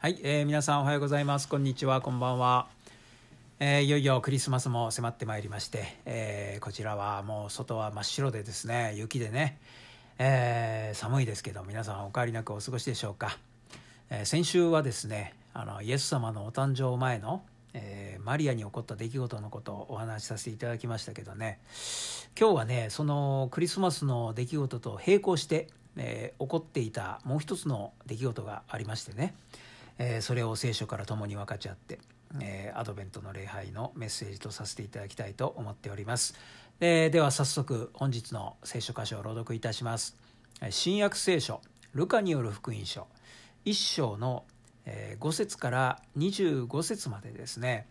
はい、えー、皆さんおはようございます。こんにちは、こんばんは。えー、いよいよクリスマスも迫ってまいりまして、えー、こちらはもう外は真っ白でですね、雪でね、え寒いですけど、皆さんお帰りなくお過ごしでしょうか。え先週はですね、あのイエス様のお誕生前の、えマリアに起こった出来事のことをお話しさせていただきましたけどね、今日はね、そのクリスマスの出来事と並行して、え起こっていたもう一つの出来事がありましてね、えー、それを聖書から共に分かち合って、えー、アドベントの礼拝のメッセージとさせていただきたいと思っております。ででは早速本日の聖書箇所を朗読いたします。新約聖書、ルカによる福音書、1章の5節から25節までですね、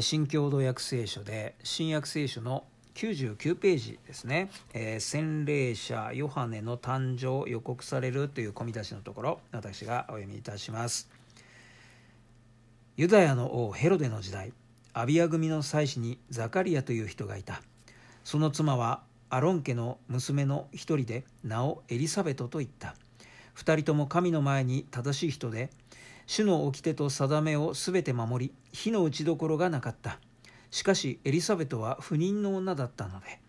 新共同訳聖書で新約聖書の99ページですね、えー、洗礼者ヨハネの誕生予告されるという込み出しのところ私がお読みいたしますユダヤの王ヘロデの時代アビア組の妻子にザカリアという人がいたその妻はアロン家の娘の一人で名をエリサベトと言った2人とも神の前に正しい人で主の掟と定めを全て守り火の打ちどころがなかったしかしエリサベトは不妊の女だったので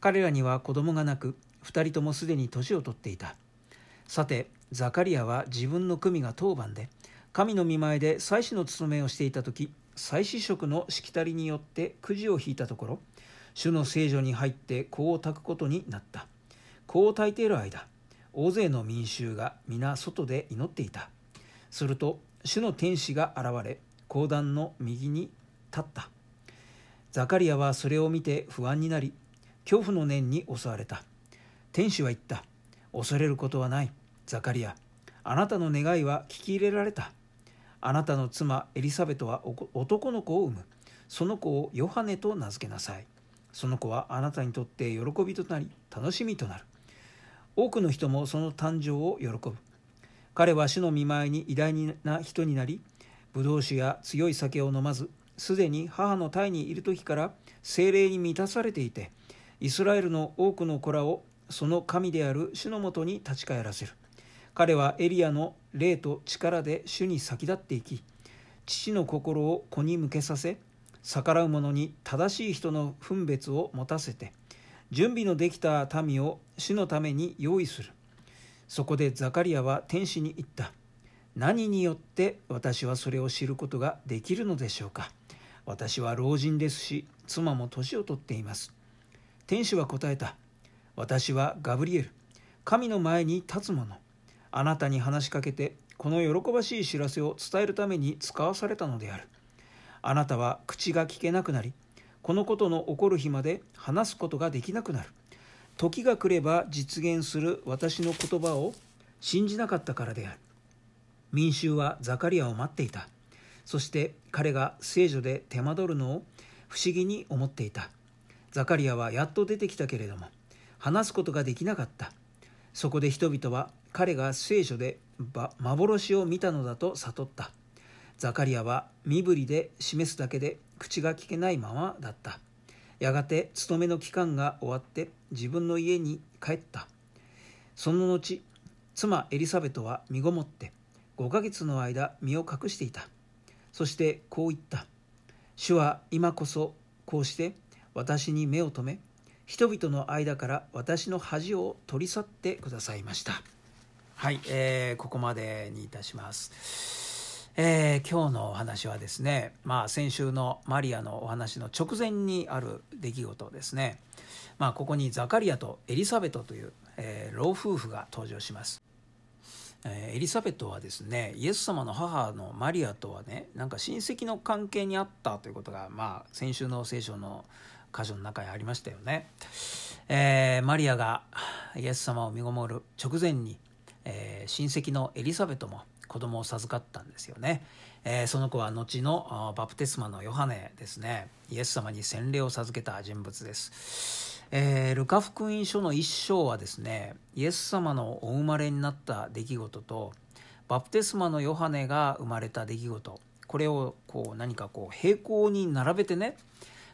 彼らには子供がなく2人ともすでに年を取っていたさてザカリアは自分の組が当番で「神の見前で祭司の務めをしていた時祭祀職のしきたりによってくじを引いたところ主の聖女に入って子を炊くことになった子を炊いている間大勢の民衆が皆外で祈っていたすると主の天使が現れ講談の右に立ったザカリアはそれを見て不安になり恐怖の念に襲われた天使は言った恐れることはないザカリアあなたの願いは聞き入れられたあなたの妻エリサベトは男の子を産む。その子をヨハネと名付けなさい。その子はあなたにとって喜びとなり、楽しみとなる。多くの人もその誕生を喜ぶ。彼は主の見舞いに偉大な人になり、ブドウ酒や強い酒を飲まず、すでに母の胎にいる時から精霊に満たされていて、イスラエルの多くの子らをその神である主のもとに立ち返らせる。彼はエリアの霊と力で主に先立っていき父の心を子に向けさせ逆らう者に正しい人の分別を持たせて準備のできた民を主のために用意するそこでザカリアは天使に言った何によって私はそれを知ることができるのでしょうか私は老人ですし妻も年を取っています天使は答えた私はガブリエル神の前に立つ者あなたに話しかけてこの喜ばしい知らせを伝えるために使わされたのであるあなたは口が聞けなくなりこのことの起こる日まで話すことができなくなる時が来れば実現する私の言葉を信じなかったからである民衆はザカリアを待っていたそして彼が聖女で手間取るのを不思議に思っていたザカリアはやっと出てきたけれども話すことができなかったそこで人々は彼が聖書で幻を見たのだと悟ったザカリアは身振りで示すだけで口が利けないままだったやがて勤めの期間が終わって自分の家に帰ったその後妻エリザベトは身ごもって5ヶ月の間身を隠していたそしてこう言った主は今こそこうして私に目を留め人々の間から私の恥を取り去ってくださいました。はい、えー、ここまでにいたします。えー、今日のお話はですね、まあ、先週のマリアのお話の直前にある出来事ですね、まあ、ここにザカリアとエリザベトという、えー、老夫婦が登場します、えー、エリザベトはですねイエス様の母のマリアとはねなんか親戚の関係にあったということが、まあ、先週の聖書の箇所の中にありましたよね、えー、マリアがイエス様を見守る直前にえー、親戚のエリザベトも子供を授かったんですよね、えー、その子は後のバプテスマのヨハネですねイエス様に洗礼を授けた人物です、えー、ルカ福音書の一章はですねイエス様のお生まれになった出来事とバプテスマのヨハネが生まれた出来事これをこう何かこう平行に並べてね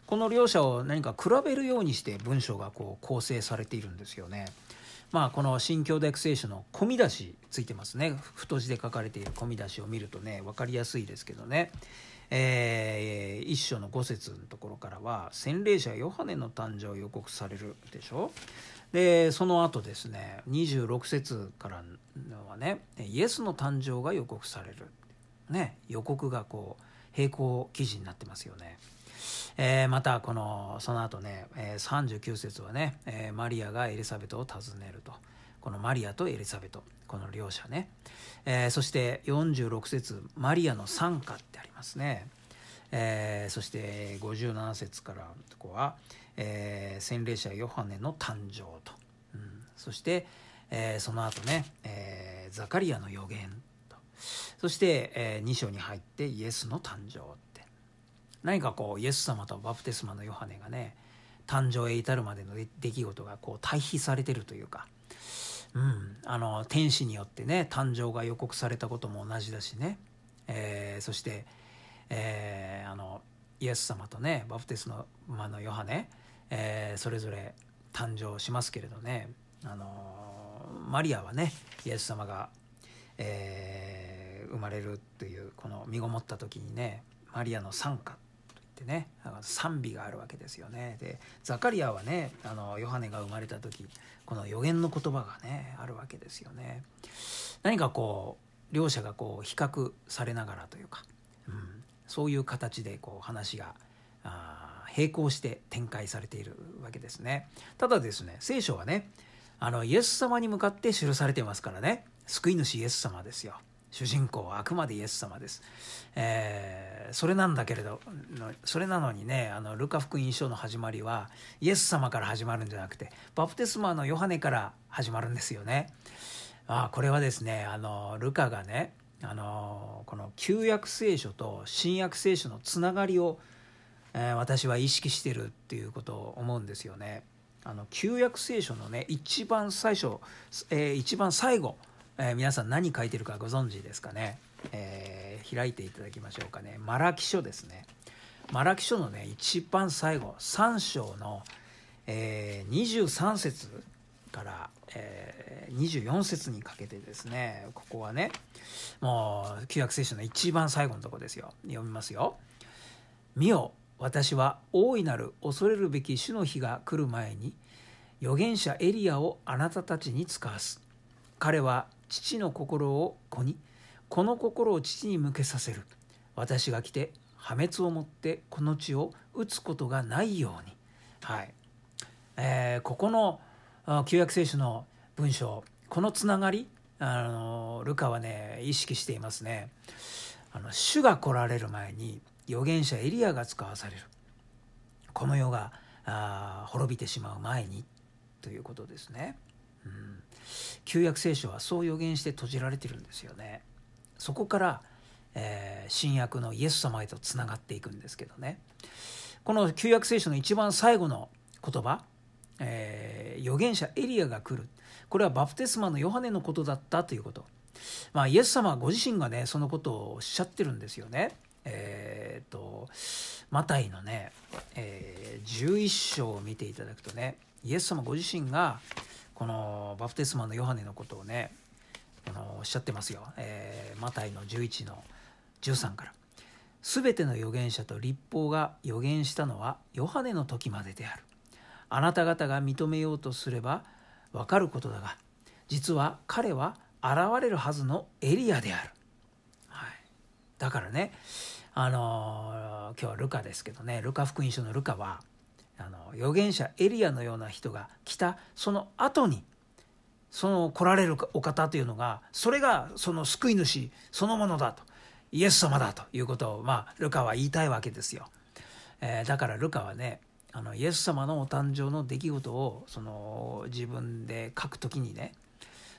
この両者を何か比べるようにして文章がこう構成されているんですよね。まあ、この新教育聖書の込み出しついてますね太字で書かれている込み出しを見るとね分かりやすいですけどね、えー、一章の5節のところからは「洗礼者ヨハネの誕生を予告される」でしょでその後ですね26節からはねイエスの誕生が予告される、ね、予告がこう並行記事になってますよね。えー、またこのその後ね、えー、39節はね、えー、マリアがエリザベトを訪ねるとこのマリアとエリザベトこの両者ね、えそして46節マリアの参加ってありますね、えそして57節からとこは、え洗礼者ヨハネの誕生と、うん、そして、えその後ね、えザカリアの予言とそして、え2章に入ってイエスの誕生何かこうイエス様とバプテスマのヨハネがね誕生へ至るまでの出来事がこう対比されてるというか、うん、あの天使によってね誕生が予告されたことも同じだしね、えー、そして、えー、あのイエス様とねバプテスマのヨハネ、えー、それぞれ誕生しますけれどね、あのマリアはねイエス様が、え生まれるというこの身ごもった時にねマリアの参加ってね賛美があるわけですよねでザカリアはねあのヨハネが生まれた時この予言の言葉がねあるわけですよね何かこう両者がこう比較されながらというか、うん、そういう形でこう話が並行して展開されているわけですねただですね聖書はねあのイエス様に向かって記されてますからね救い主イエス様ですよ主人公はあくまでイエス様です。えー、それなんだけれどそれなのにねあのルカ福音書の始まりはイエス様から始まるんじゃなくてバプテスマのヨハネから始まるんですよね。あこれはですねあのルカがねあのこの旧約聖書と新約聖書のつながりを、えー、私は意識してるっていうことを思うんですよね。あの旧約聖書のね一番最初、えー、一番最後えー、皆さん何書いてるかご存知ですかね、えー、開いていただきましょうかねマラキ書ですねマラキ書のね一番最後3章の、えー、23節から、えー、24節にかけてですねここはねもう旧約聖書の一番最後のとこですよ読みますよ「見よ私は大いなる恐れるべき主の日が来る前に預言者エリアをあなたたちに使わす」彼は父の心を子にこの心を父に向けさせる私が来て破滅をもってこの地を打つことがないように、はいえー、ここの旧約聖書の文章このつながりあのルカはね意識していますねあの主が来られる前に預言者エリアが使わされるこの世があ滅びてしまう前にということですね。旧約聖書はそう予言して閉じられてるんですよね。そこから、えー、新約のイエス様へとつながっていくんですけどねこの旧約聖書の一番最後の言葉、えー、預言者エリアが来るこれはバプテスマのヨハネのことだったということ、まあ、イエス様ご自身がねそのことをおっしゃってるんですよね。えーと、とマタイのね、えー、11章を見ていただくとねイエス様ご自身が「このバプテスマのヨハネのことをねこのおっしゃってますよ、えー、マタイの11の13から。すべての預言者と立法が預言したのはヨハネの時までである。あなた方が認めようとすればわかることだが、実は彼は現れるはずのエリアである。はい、だからね、あのー、今日はルカですけどね、ルカ福音書のルカは、あの預言者エリアのような人が来たその後にその来られるお方というのがそれがその救い主そのものだとイエス様だということを、まあ、ルカは言いたいわけですよ。えー、だからルカはねあのイエス様のお誕生の出来事をその自分で書くときにね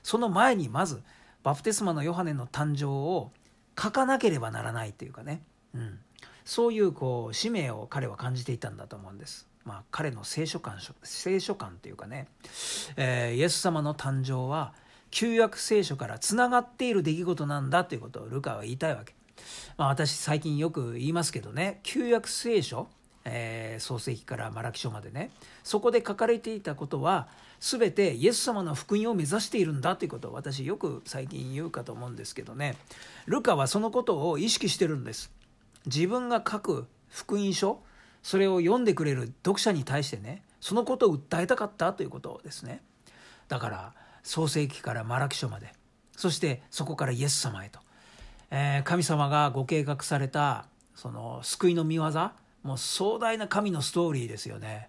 その前にまずバプテスマのヨハネの誕生を書かなければならないというかね、うん、そういうこう使命を彼は感じていたんだと思うんです。まあ、彼の聖書館聖書館というかね、えー、イエス様の誕生は旧約聖書からつながっている出来事なんだということをルカは言いたいわけ、まあ、私最近よく言いますけどね旧約聖書、えー、創世記からマラキ書までねそこで書かれていたことは全てイエス様の福音を目指しているんだということを私よく最近言うかと思うんですけどねルカはそのことを意識してるんです自分が書く福音書それを読んでくれる読者に対してねそのことを訴えたかったということですねだから創世記からマラキ書までそしてそこからイエス様へと、えー、神様がご計画されたその救いの見業もう壮大な神のストーリーですよね、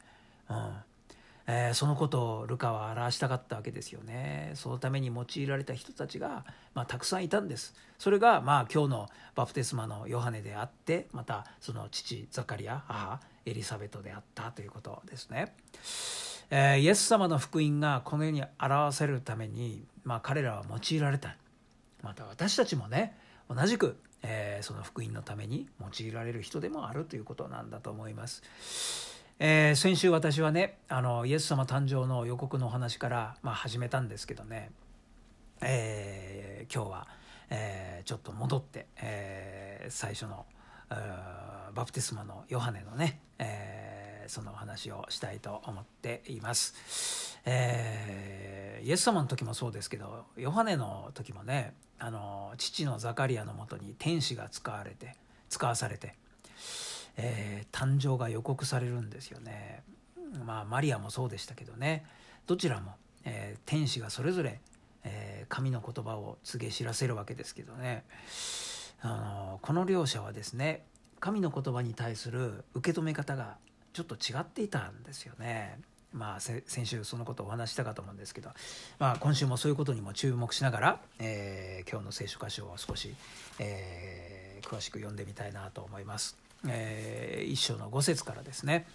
うん、えー、そのことをルカは表したかったわけですよね。そのために用いられた人たちが、まあ、たくさんいたんです。それが、まあ、今日のバプテスマのヨハネであってまたその父ザカリア母エリサベトであったということですね。えー、イエス様の福音がこの世に表せるために、まあ、彼らは用いられたまた私たちもね同じく、えー、その福音のために用いられる人でもあるということなんだと思います。えー、先週私はねあのイエス様誕生の予告のお話から、まあ、始めたんですけどね、えー、今日は、えー、ちょっと戻って、え最初のバプテスマのヨハネのね、えそのお話をしたいと思っています。えイエス様の時もそうですけどヨハネの時もねあの父のザカリアのもとに天使が使われて使わされて。えー、誕生が予告されるんですよね。まあマリアもそうでしたけどねどちらも、えー、天使がそれぞれ、えー、神の言葉を告げ知らせるわけですけどね、あのこの両者はですね神の言葉に対する受け止め方がちょっと違っていたんですよね。まあ、先週そのことをお話したかと思うんですけど、まあ、今週もそういうことにも注目しながら、えー、今日の聖書箇所を少し、えー、詳しく読んでみたいなと思います。え一章の5節からですね、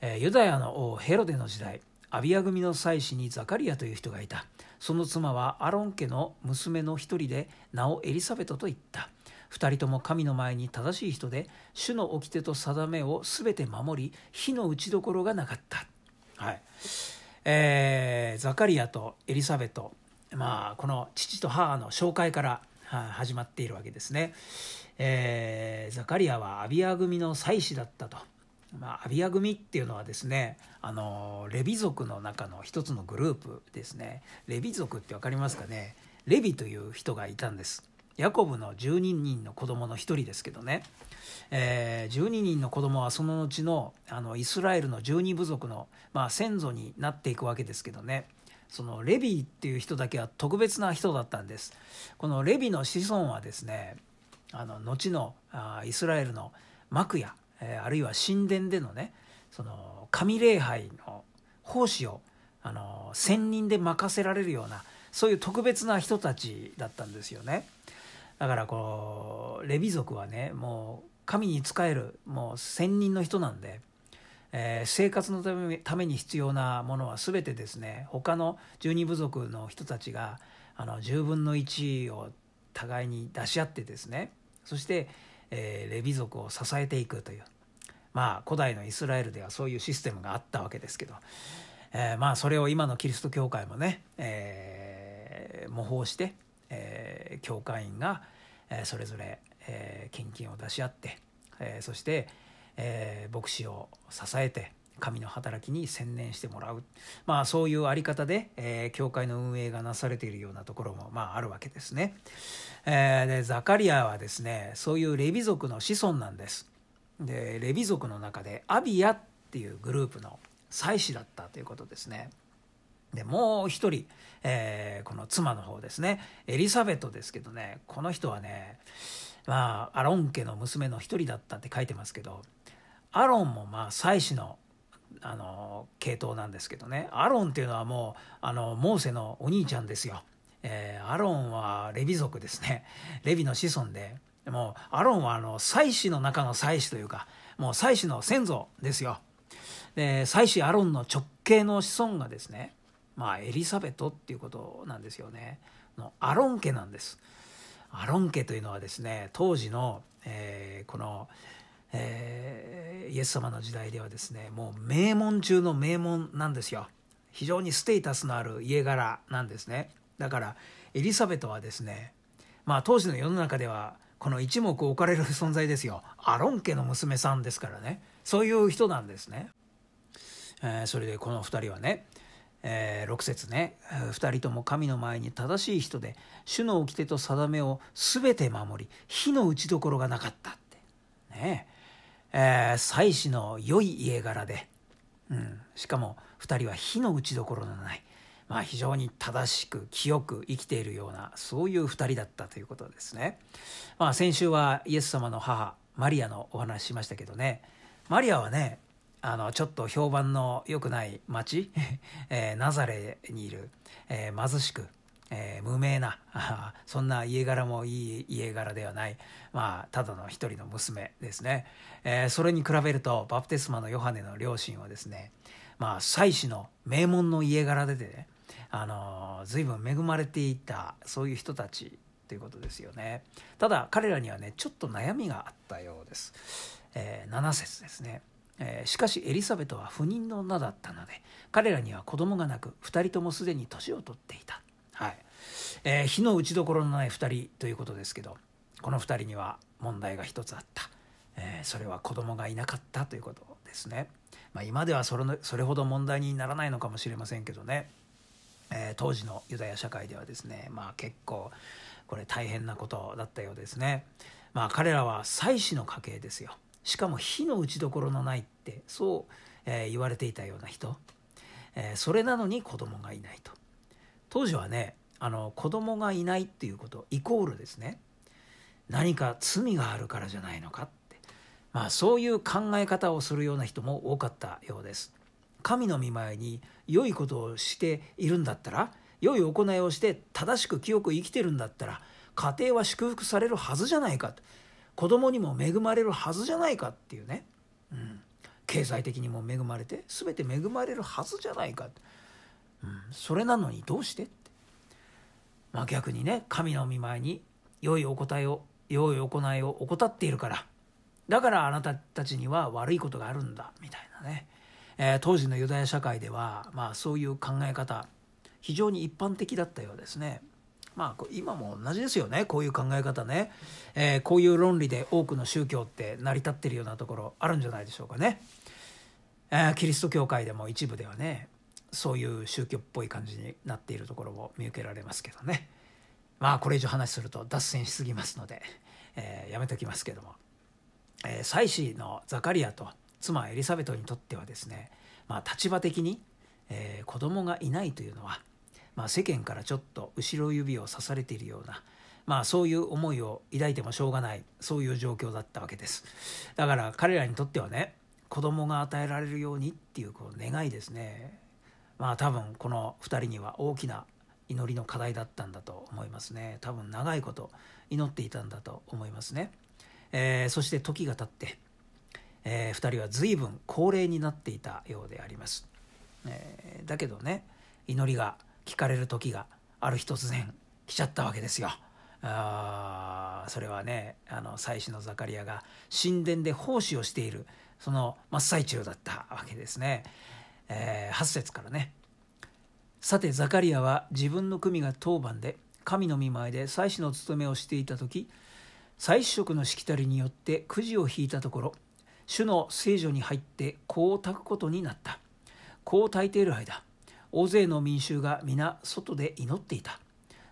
えユダヤの王ヘロデの時代アビア組の妻子にザカリアという人がいたその妻はアロン家の娘の一人で名をエリサベトと言った2人とも神の前に正しい人で主の掟と定めを全て守り火の打ちどころがなかった、はいえー、ザカリアとエリサベト、まあ、この父と母の紹介から始まっているわけですね。えー、ザカリアはアビア組の祭司だったと。まあ、アビア組っていうのはですねあのレビ族の中の一つのグループですねレビ族って分かりますかねレビという人がいたんですヤコブの12人の子供の一人ですけどね、えー、12人の子供はその後のあのイスラエルの12部族の、まあ、先祖になっていくわけですけどねそのレビーっていう人だけは特別な人だったんですこのレビの子孫はですねあの後のあイスラエルの幕や、えー、あるいは神殿でのねその神礼拝の奉仕をあの専任で任せられるようなそういう特別な人たちだったんですよねだからこうレビ族はねもう神に仕えるもう専任の人なんでえー、生活のために必要なものは全てですね他の十二部族の人たちがあの10分の1を互いに出し合ってですねそして、えー、レビ族を支えていくというまあ古代のイスラエルではそういうシステムがあったわけですけど、えー、まあそれを今のキリスト教会もね、えー、模倣して、えー、教会員が、えー、それぞれ、えー、献金を出し合って、えー、そして、えー、牧師を支えて神の働きに専念してもらう、まあ、そういう在り方で、えー、教会の運営がなされているようなところも、まあ、あるわけですね、えー、でザカリアはですねそういうレビ族の子孫なんですでレビ族の中でアビアっていうグループの祭司だったということですねでもう一人、えー、この妻の方ですねエリザベトですけどねこの人はねまあアロン家の娘の一人だったって書いてますけどアロンもまあ祭祀のあの系統なんですけどねアロンっていうのはもうあのモーセのお兄ちゃんですよ、えー、アロンはレビ族ですねレビの子孫でもうアロンはあの祭祀の中の祭司というかもう祭司の先祖ですよで祭司アロンの直系の子孫がですねまあエリザベトっていうことなんですよねのアロン家なんですアロン家というのはですね当時の、えー、この「えー、イエス様の時代ではですねもう名門中の名門なんですよ非常にステータスのある家柄なんですねだからエリザベトはですねまあ当時の世の中ではこの一目置かれる存在ですよアロン家の娘さんですからねそういう人なんですね、えー、それでこの2人はねえー、6節ね2人とも神の前に正しい人で主の掟と定めを全て守り火の打ちどころがなかったってねえー、妻子の良い家柄で、うん、しかも2人は火の打ちどころのない、まあ、非常に正しく清く生きているようなそういう2人だったということですね。まあ、先週はイエス様の母マリアのお話しましたけどねマリアはねあのちょっと評判の良くない町、えー、ナザレにいる、えー、貧しく、えー、無名な そんな家柄もいい家柄ではない、まあ、ただの一人の娘ですね、えー、それに比べるとバプテスマのヨハネの両親はですねまあ妻子の名門の家柄でねあの随分恵まれていたそういう人たちということですよねただ彼らにはねちょっと悩みがあったようです、えー、7節ですね、えー、しかしエリザベトは不妊の女だったので彼らには子供がなく2人ともすでに年を取っていたはい、えー、火の打ちどころのない2人ということですけどこの2人には問題が一つあったえー、それは子供がいなかったということですね。まあ、今ではそれのそれほど問題にならないのかもしれませんけどね、えー、当時のユダヤ社会ではですね、まあ、結構これ大変なことだったようですね。まあ、彼らは妻子の家系ですよ。しかも火の打ちどころのないってそう、えー、言われていたような人、えー、それなのに子供がいないと当時はねあの子供がいないっていうことイコールですね何か罪があるからじゃないのかっまあ、そういう考え方をするような人も多かったようです。神の見前に良いことをしているんだったら良い行いをして正しく清く生きてるんだったら家庭は祝福されるはずじゃないかと子供にも恵まれるはずじゃないかっていうね、うん、経済的にも恵まれてすべて恵まれるはずじゃないか、うん、それなのにどうしてって、まあ、逆にね神の見前に良いお答えを良い行いを怠っているからだからあなたたちには悪いことがあるんだみたいなね、えー、当時のユダヤ社会では、まあ、そういう考え方非常に一般的だったようですね。まあ、今も同じですよねこういう考え方ね、えー、こういう論理で多くの宗教って成り立ってるようなところあるんじゃないでしょうかね、えー、キリスト教会でも一部ではねそういう宗教っぽい感じになっているところも見受けられますけどねまあこれ以上話すると脱線しすぎますので、えー、やめときますけども。え妻子のザカリアと妻エリザベトにとってはですね、まあ、立場的に、えー、子供がいないというのは、まあ、世間からちょっと後ろ指を刺されているような、まあ、そういう思いを抱いてもしょうがないそういう状況だったわけですだから彼らにとってはね子供が与えられるようにっていうこう願いですねまあ多分この2人には大きな祈りの課題だったんだと思いますね多分長いこと祈っていたんだと思いますね。えー、そして時が経って、えー、2人は随分高齢になっていたようであります、えー、だけどね祈りが聞かれる時がある日突然来ちゃったわけですよあそれはねあの祭司のザカリアが神殿で奉仕をしているその真っ最中だったわけですね、えー、8節からねさてザカリアは自分の組が当番で神の見前で祭司の務めをしていた時彩色のしきたりによってくじを引いたところ主の聖女に入ってこう炊くことになったこう炊いている間大勢の民衆が皆外で祈っていた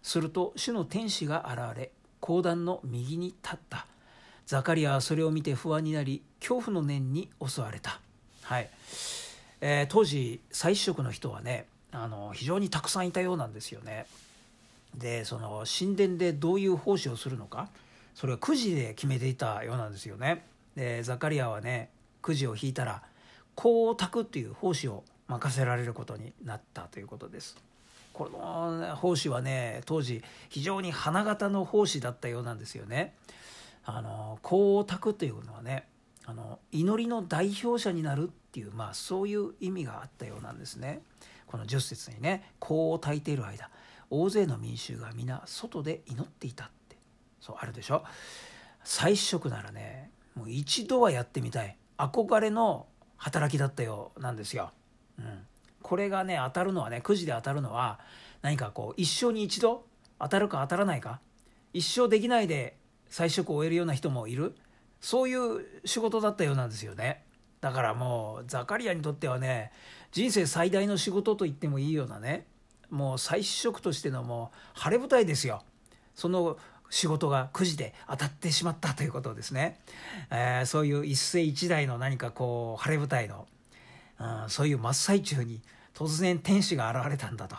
すると主の天使が現れ講談の右に立ったザカリアはそれを見て不安になり恐怖の念に襲われた、はいえー、当時彩色の人はねあの非常にたくさんいたようなんですよねでその神殿でどういう奉仕をするのかそれは9時で決めていたようなんですよね。でザカリアはね9時を引いたら光沢っていう奉仕を任せられることになったということです。この奉仕はね当時非常に花形の奉仕だったようなんですよね。あの光沢というのはねあの祈りの代表者になるっていう、まあ、そういう意味があったようなんですね。この10節にね香を焚いている間大勢の民衆が皆外で祈っていたそうあるでしょ再試ならねもう一度はやってみたい憧れの働きだったようなんですよ、うん、これがね当たるのはねくじで当たるのは何かこう一生に一度当たるか当たらないか一生できないで再職を終えるような人もいるそういう仕事だったようなんですよねだからもうザカリアにとってはね人生最大の仕事と言ってもいいようなねもう再職としてのもう晴れ舞台ですよその仕事がくじで当たってしまったということですね、えー、そういう一世一代の何かこう晴れ舞台の、うん、そういう真っ最中に突然天使が現れたんだと、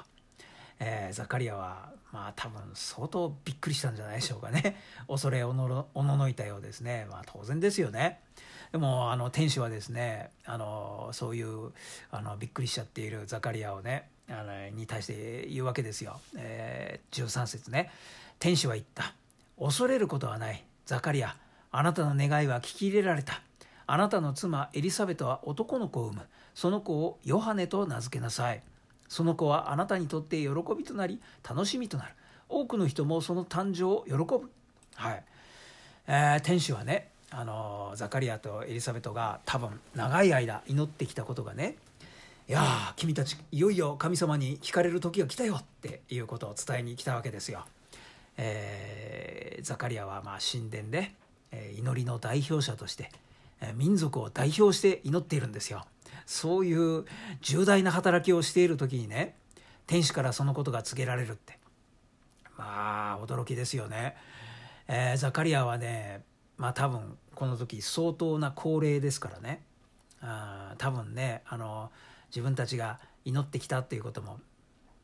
えー、ザカリアはまあ多分相当びっくりしたんじゃないでしょうかね 恐れおのおののいたようですねまあ当然ですよねでもあの天使はですねあのそういうあのびっくりしちゃっているザカリアをねあのに対して言うわけですよ、えー、13節ね天使は言った恐れることはない。ザカリア、あなたの願いは聞き入れられた。あなたの妻エリサベトは男の子を産む。その子をヨハネと名付けなさい。その子はあなたにとって喜びとなり、楽しみとなる。多くの人もその誕生を喜ぶ。はい。えー、天使はね、あのザカリアとエリザベトが多分長い間祈ってきたことがね「いやー君たちいよいよ神様に惹かれる時が来たよ」っていうことを伝えに来たわけですよ。えー、ザカリアはまあ神殿で、え祈りの代表者として、え民族を代表して祈っているんですよ。そういう重大な働きをしている時にね天使からそのことが告げられるってまあ驚きですよね。えー、ザカリアはねまあ多分この時相当な高齢ですからねあ多分ねあの自分たちが祈ってきたっていうことも、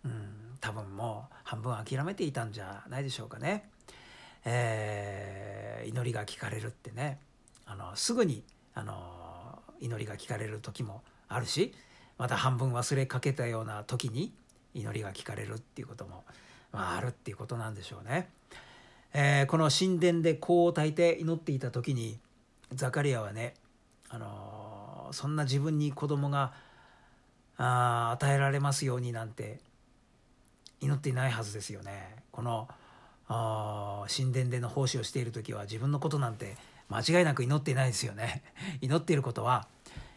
うん、多分もう半分諦めていたんじゃないでしょうかね。えー、祈りが聞かれるってねあのすぐにあの祈りが聞かれる時もあるしまた半分忘れかけたような時に祈りが聞かれるっていうことも、まあ、あるっていうことなんでしょうね。えー、この神殿で香を焚いて祈っていた時にザカリアはね、あのそんな自分に子供があ与えられますようになんて祈っていないはずですよねこの神殿での奉仕をしている時は自分のことなんて間違いなく祈っていないですよね 祈っていることは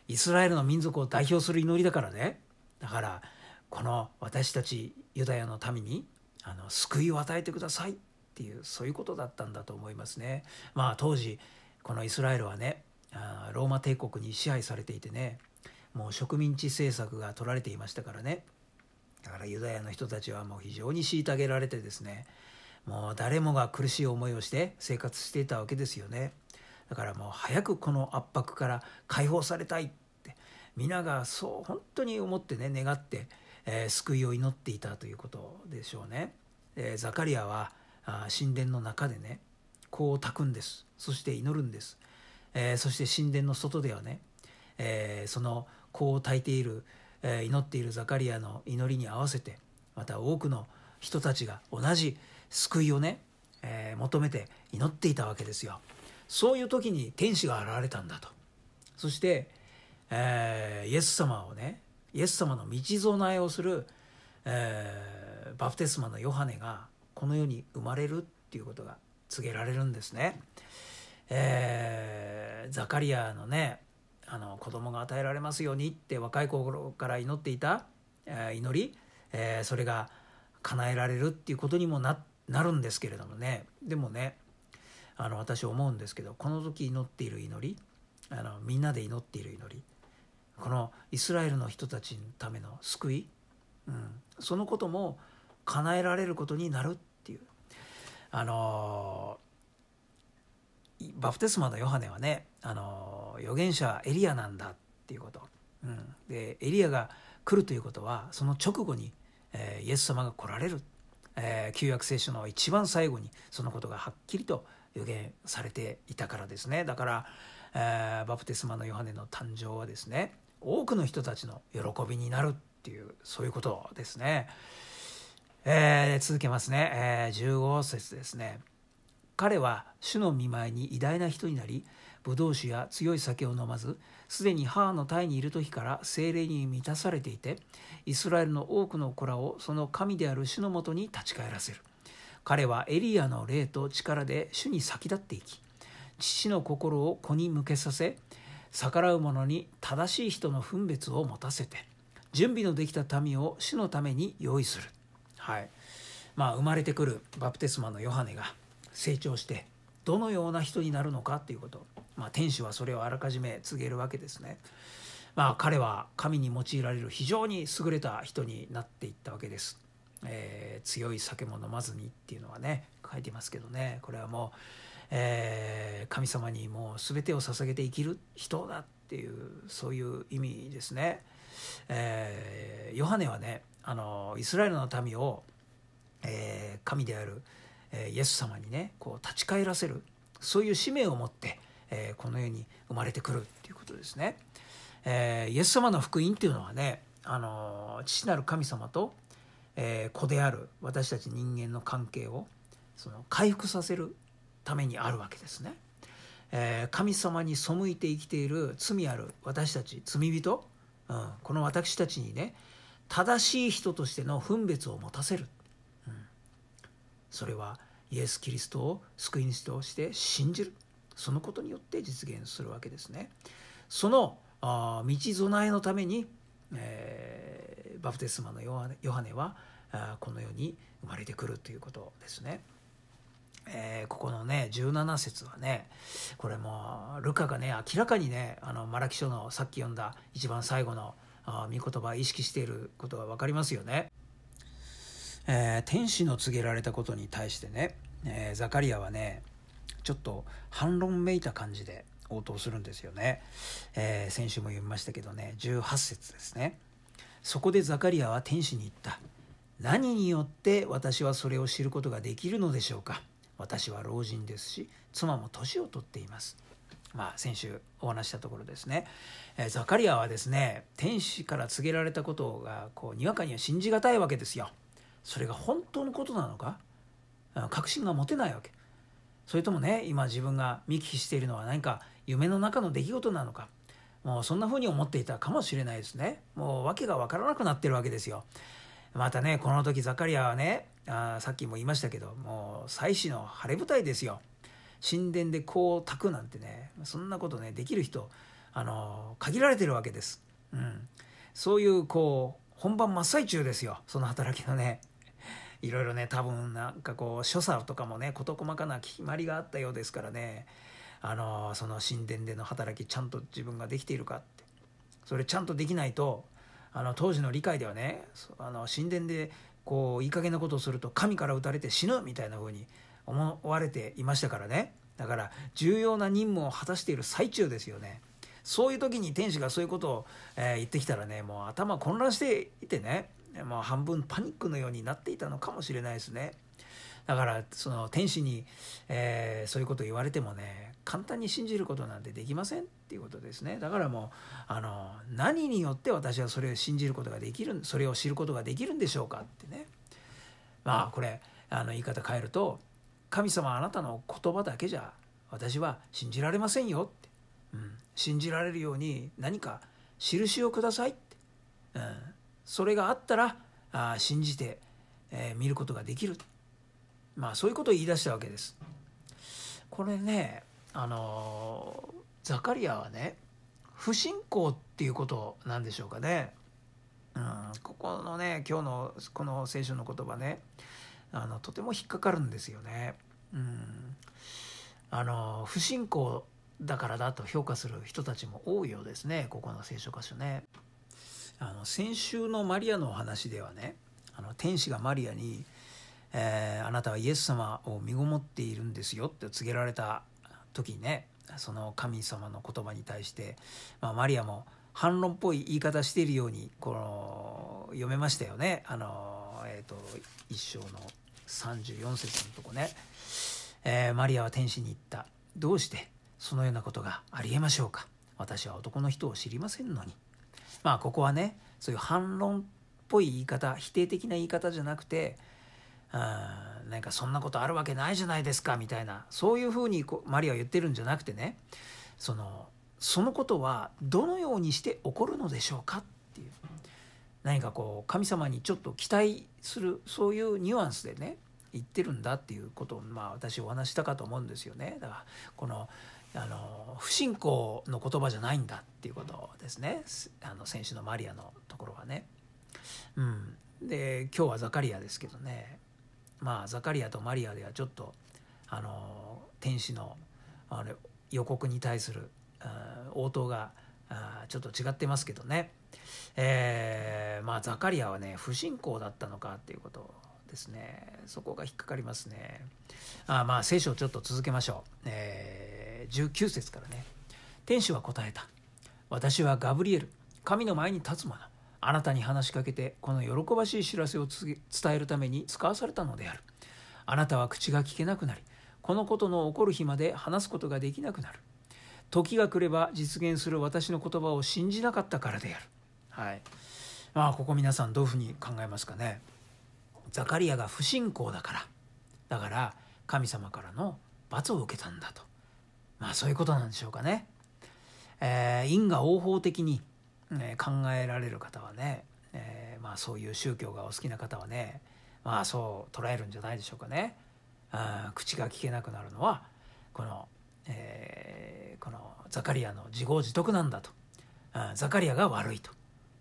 イスラエルの民族を代表する祈りだからねだからこの私たちユダヤの民にあの救いを与えてくださいっていうそういうことだったんだと思いますね。まあ当時このイスラエルはねローマ帝国に支配されていてねもう植民地政策が取られていましたからねだからユダヤの人たちはもう非常に虐げられてですねもう誰もが苦しい思いをして生活していたわけですよねだからもう早くこの圧迫から解放されたいって皆がそう本当に思ってね願って、えー、救いを祈っていたということでしょうね、えー、ザカリアはあ神殿の中でねこう炊くんですそして祈るんです、えー、そして神殿の外ではね、えその子を炊いている祈っているザカリアの祈りに合わせてまた多くの人たちが同じ救いをね、え求めて祈っていたわけですよ。そういう時に天使が現れたんだと。そして、えー、イエス様をねイエス様の道備えをする、えー、バプテスマのヨハネがこの世に生まれるっていうことが告げられるんですね。えー、ザカリアのねあの子供が与えられますようにって若い頃から祈っていた、えー、祈り、えー、それが叶えられるっていうことにもななるんですけれどもねでもねあの私思うんですけどこの時祈っている祈りあのみんなで祈っている祈りこのイスラエルの人たちのための救い、うん、そのことも叶えられることになるっていうあのーバプテスマのヨハネはねあの預言者エリアなんだっていうこと、うん、でエリアが来るということはその直後に、えー、イエス様が来られる、えー、旧約聖書の一番最後にそのことがはっきりと予言されていたからですねだから、えー、バプテスマのヨハネの誕生はですね多くの人たちの喜びになるっていうそういうことですね。えー、続けますね、えー、15節ですね。彼は主の見舞いに偉大な人になりブドウ酒や強い酒を飲まずすでに母の胎にいる時から精霊に満たされていてイスラエルの多くの子らをその神である主のもとに立ち返らせる彼はエリアの霊と力で主に先立っていき父の心を子に向けさせ逆らう者に正しい人の分別を持たせて準備のできた民を主のために用意する、はいまあ、生まれてくるバプテスマのヨハネが成長してどのような人になるのかっていうこと、まあ、天使はそれをあらかじめ告げるわけですね。まあ、彼は神に用いられる非常に優れた人になっていったわけです。えー、強い酒も飲まずにっていうのはね書いてますけどねこれはもう、えー、神様にもう全てを捧げて生きる人だっていうそういう意味ですね。えー、ヨハネはねあのイスラエルの民を、え神であるイエス様にねこう立ち返らせるそういう使命を持ってこの世に生まれてくるっていうことですね。イエス様の福音っていうのはねあの父なる神様と子である私たち人間の関係をその回復させるためにあるわけですね。神様に背いて生きている罪ある私たち罪人、うん、この私たちにね正しい人としての分別を持たせるそれはイエス・キリストを救い主として信じるそのことによって実現するわけですねその道備えのために、えー、バプテスマのヨハネはこの世に生まれてくるということですね。えー、ここのね17節はねこれもルカがね明らかにねあのマラキ書のさっき読んだ一番最後の御言葉意識していることが分かりますよね。えー、天使の告げられたことに対してね、えー、ザカリアはねちょっと反論めいた感じで応答するんですよね、えー、先週も言いましたけどね18節ですねそこでザカリアは天使に言った何によって私はそれを知ることができるのでしょうか私は老人ですし妻も年を取っていますまあ、先週お話したところですね、えー、ザカリアはですね天使から告げられたことがこうにわかには信じがたいわけですよ。それが本当のことなのか確信が持てないわけそれともね今自分が見聞きしているのは何か夢の中の出来事なのかもうそんな風に思っていたかもしれないですねもう訳が分からなくなってるわけですよまたねこの時ザカリアはねあさっきも言いましたけどもう祭祀の晴れ舞台ですよ神殿でこを炊くなんてねそんなことねできる人あの限られてるわけです、うん、そういうこう本番真っ最中ですよその働きのねいろいろね多分なんかこう所作とかもね事細かな決まりがあったようですからねあのその神殿での働きちゃんと自分ができているかってそれちゃんとできないとあの当時の理解ではねあの神殿でこういい加減なことをすると神から打たれて死ぬみたいな風に思われていましたからねだから重要な任務を果たしている最中ですよねそういう時に天使がそういうことを、えー、言ってきたらねもう頭混乱していてねもう半分パニックのようになっていたのかもしれないですね。だからその天使に、えー、そういうこと言われてもね簡単に信じることなんてできませんっていうことですねだからもうあの何によって私はそれを信じることができるそれを知ることができるんでしょうかってねまあこれあの言い方変えると「神様あなたの言葉だけじゃ私は信じられませんよ」って、うん「信じられるように何か印をください」って、うん、それがあったらあ信じて、えー、見ることができるまあそういうことを言い出したわけですこれねあのー、ザカリアはね不信仰っていうことなんでしょうかね、うん、ここのね今日のこの聖書の言葉ねあのとても引っかかるんですよね、うん、あの不信仰だからだと評価する人たちも多いようですねここの聖書箇所ね。あの先週のマリアのお話ではねあの天使がマリアに、えー、あなたはイエス様を身ごもっているんですよ」って告げられた時にねその神様の言葉に対して、まあ、マリアも反論っぽい言い方しているようにこの読めましたよねあの、えーと、一章の34節のとこね、えー、マリアは天使に言ったどうしてそのようなことがありえましょうか私は男の人を知りませんのに」まあここはねそういう反論っぽい言い方否定的な言い方じゃなくてうなんかそんなことあるわけないじゃないですかみたいなそういうふうにこマリアは言ってるんじゃなくてねそのそのことはどのようにして起こるのでしょうかっていう何かこう神様にちょっと期待するそういうニュアンスでね言ってるんだっていうことをまあ私お話したかと思うんですよねだからこのあの不信仰の言葉じゃないんだっていうことですねあの先週のマリアのところはね。うん、で今日はザカリアですけどねまあザカリアとマリアではちょっとあの天使のあれ予告に対する応答がちょっと違ってますけどね、えー、まあザカリアはね不信仰だったのかっていうことですねそこが引っかかりますねあまあ聖書をちょっと続けましょう、えー19節からね天使は答えた私はガブリエル神の前に立つ者あなたに話しかけてこの喜ばしい知らせを伝えるために使わされたのであるあなたは口が聞けなくなりこのことの起こる日まで話すことができなくなる時が来れば実現する私の言葉を信じなかったからであるはいまあここ皆さんどういうふうに考えますかねザカリアが不信仰だからだから神様からの罰を受けたんだとまあそういうことなんでしょうかね。えー、因果応報的に、え考えられる方はね、えー、まあそういう宗教がお好きな方はねまあそう捉えるんじゃないでしょうかね。あ口が聞けなくなるのはこの、えー、このザカリアの自業自得なんだとあザカリアが悪いと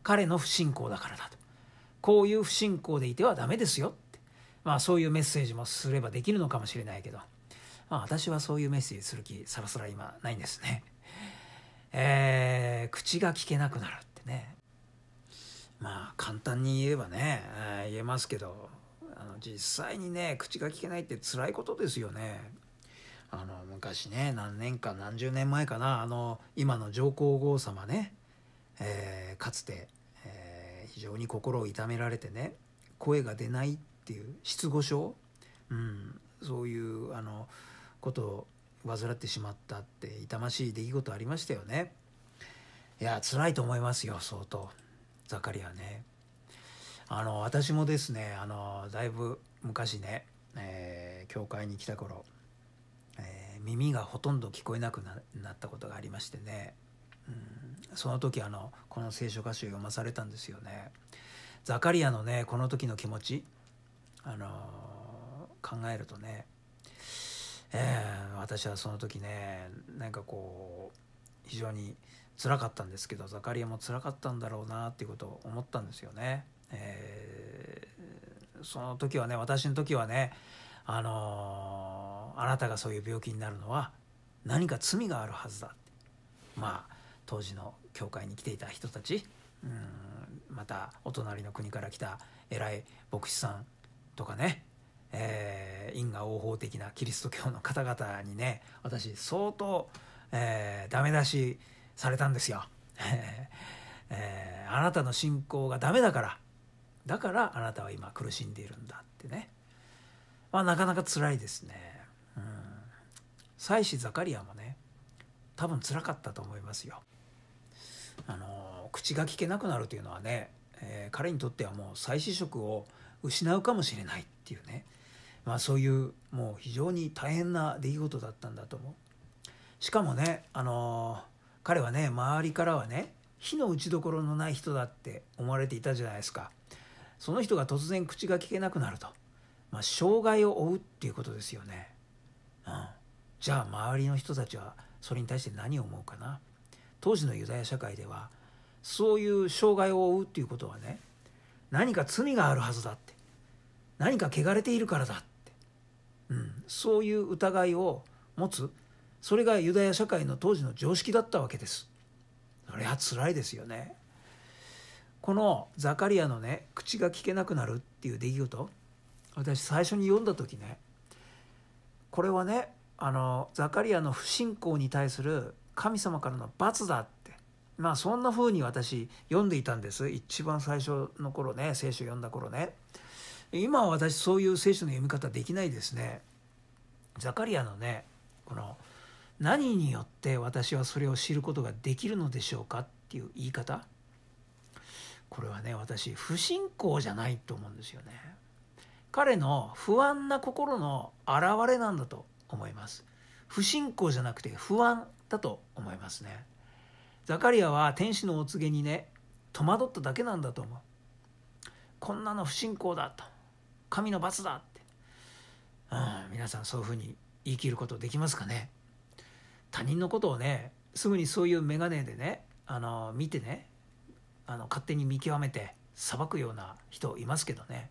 彼の不信仰だからだとこういう不信仰でいてはダメですよって、まあ、そういうメッセージもすればできるのかもしれないけど。まあ、私はそういうメッセージする気さらさら今ないんですね。えー、口が聞けなくなるってねまあ簡単に言えばね、えー、言えますけどあの実際にね口が聞けないって辛いことですよね。あの昔ね何年か何十年前かなあの今の上皇后様ね、えー、かつて、えー、非常に心を痛められてね声が出ないっていう失語症、うん、そういうあの、ことを患ってしまったって痛ましい出来事ありましたよねいや辛いと思いますよ相当ザカリアねあの私もですねあのだいぶ昔ね、えー、教会に来た頃、えー、耳がほとんど聞こえなくなったことがありましてね、うん、その時あのこの聖書歌を読まされたんですよねザカリアのねこの時の気持ちあの考えるとねえー、私はその時ねなんかこう非常に辛かったんですけどザカリアも辛かったんだろうなっていうことを思ったんですよね。えー、その時はね私の時はねあのー、あなたがそういう病気になるのは何か罪があるはずだまあ当時の教会に来ていた人たちうんまたお隣の国から来た偉い牧師さんとかねえー、因果応報的なキリスト教の方々にね私相当、えー、ダメ出しされたんですよ、えー、あなたの信仰がダメだからだからあなたは今苦しんでいるんだってね、まあ、なかなか辛いですね、うん、祭司ザカリアもね多分辛かったと思いますよあの口が聞けなくなるというのはね、えー、彼にとってはもう再就職を失うかもしれないっていうねまあ、そういうもう非常に大変な出来事だったんだと思うしかもね、あのー、彼はね周りからはね火の打ちどころのない人だって思われていたじゃないですかその人が突然口が聞けなくなると、まあ、障害を負うっていうことですよね、うん、じゃあ周りの人たちはそれに対して何を思うかな当時のユダヤ社会ではそういう障害を負うっていうことはね何か罪があるはずだって何か汚れているからだってうん、そういう疑いを持つそれがユダヤ社会の当時の常識だったわけです。それは辛いですよね。このザカリアのね口が聞けなくなるっていう出来事私最初に読んだ時ねこれはねあのザカリアの不信仰に対する神様からの罰だってまあそんな風に私読んでいたんです一番最初の頃ね聖書読んだ頃ね。今は私そういう聖書の読み方できないですね。ザカリアのねこの何によって私はそれを知ることができるのでしょうかっていう言い方これはね私不信仰じゃないと思うんですよね彼の不安な心の表れなんだと思います不信仰じゃなくて不安だと思いますねザカリアは天使のお告げにね戸惑っただけなんだと思うこんなの不信仰だと神の罰だって、うん、皆さんそういうふうに言い切ることできますかね他人のことをねすぐにそういう眼鏡でねあの見てねあの勝手に見極めて裁くような人いますけどね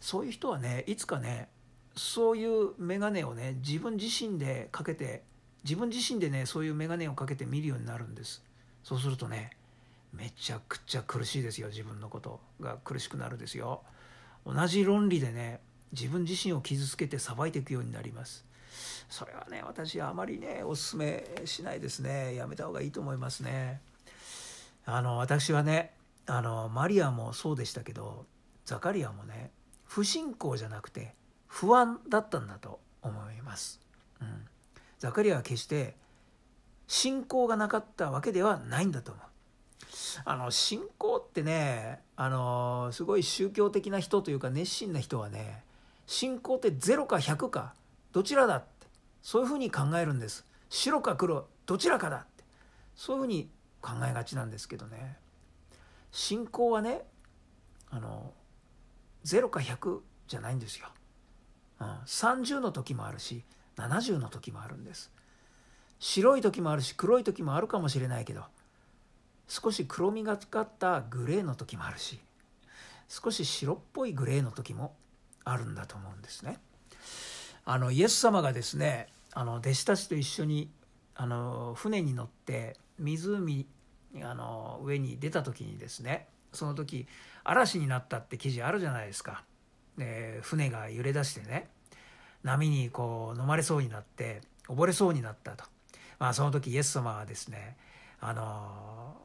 そういう人はねいつかねそういう眼鏡をね自分自身でかけて自分自身でねそういう眼鏡をかけて見るようになるんですそうするとねめちゃくちゃ苦しいですよ自分のことが苦しくなるですよ同じ論理でね自分自身を傷つけてさばいていくようになりますそれはね私はあまりねおすめしないですねやめた方がいいと思いますねあの私はねあのマリアもそうでしたけどザカリアもね不信仰じゃなくて不安だったんだと思います、うん、ザカリアは決して信仰がなかったわけではないんだと思うあの信仰ってねあのすごい宗教的な人というか熱心な人はね信仰って0か100かどちらだってそういうふうに考えるんです白か黒どちらかだってそういうふうに考えがちなんですけどね信仰はねあの0か100じゃないんですよ、うん、30の時もあるし70の時もあるんです白い時もあるし黒い時もあるかもしれないけど少し黒みがかったグレーの時もあるし少し白っぽいグレーの時もあるんだと思うんですね。あのイエス様がですねあの弟子たちと一緒にあの船に乗って湖あの上に出た時にですねその時嵐になったって記事あるじゃないですか。で船が揺れ出してね波にこう飲まれそうになって溺れそうになったと、まあ、その時イエス様はですねあの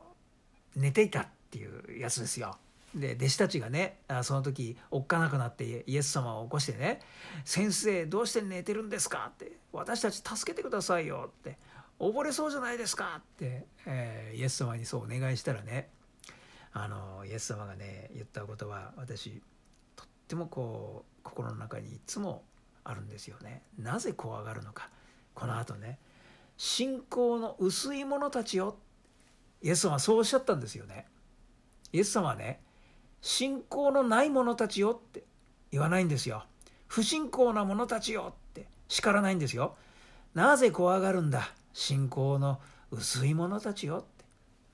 寝ていたっていうやつですよ。で弟子たちがねその時おっかなくなってイエス様を起こしてね「先生どうして寝てるんですか?」って「私たち助けてくださいよ」って「溺れそうじゃないですか?」って、えー、イエス様にそうお願いしたらねあのイエス様がね言ったことは私とってもこう心の中にいつもあるんですよね。なぜ怖がるのかこの後ね「信仰の薄い者たちよ」イエス様はそうおっしゃったんですよね。イエス様はね、信仰のない者たちよって言わないんですよ。不信仰な者たちよって叱らないんですよ。なぜ怖がるんだ信仰の薄い者たちよって。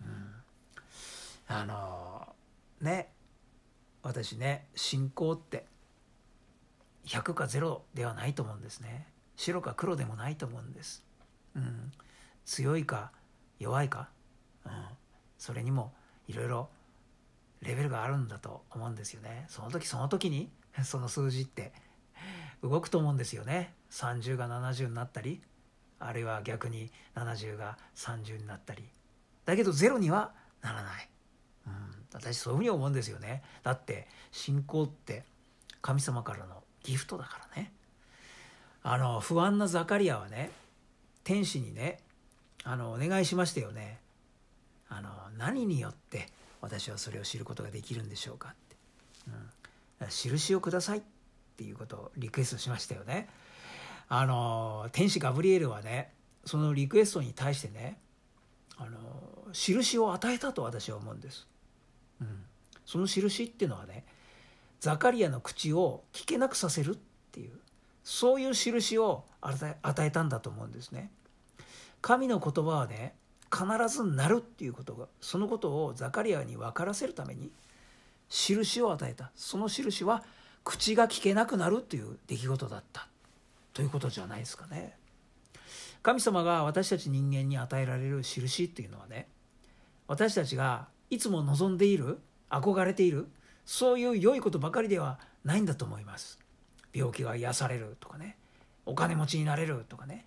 うん、あのー、ね、私ね、信仰って100か0ではないと思うんですね。白か黒でもないと思うんです。うん、強いか弱いかうん、それにもいろいろレベルがあるんだと思うんですよねその時その時に その数字って動くと思うんですよね30が70になったりあるいは逆に70が30になったりだけどゼロにはならない、うん、私そういうふうに思うんですよねだって信仰って神様からのギフトだからねあの不安なザカリアはね天使にねあのお願いしましたよねあの何によって私はそれを知ることができるんでしょうかって、うん、印をくださいっていうことをリクエストしましたよね。あの天使ガブリエルはねそのリクエストに対してねあの印を与えたと私は思うんです、うん、その印っていうのはねザカリアの口を聞けなくさせるっていうそういう印を与えたんだと思うんですね神の言葉はね必ずなるっていうことがそのことをザカリアに分からせるために印を与えたその印は口が聞けなくなるという出来事だったということじゃないですかね。神様が私たち人間に与えられる印っていうのはね私たちがいつも望んでいる憧れているそういう良いことばかりではないんだと思います。病気が癒されるとかねお金持ちになれるとかね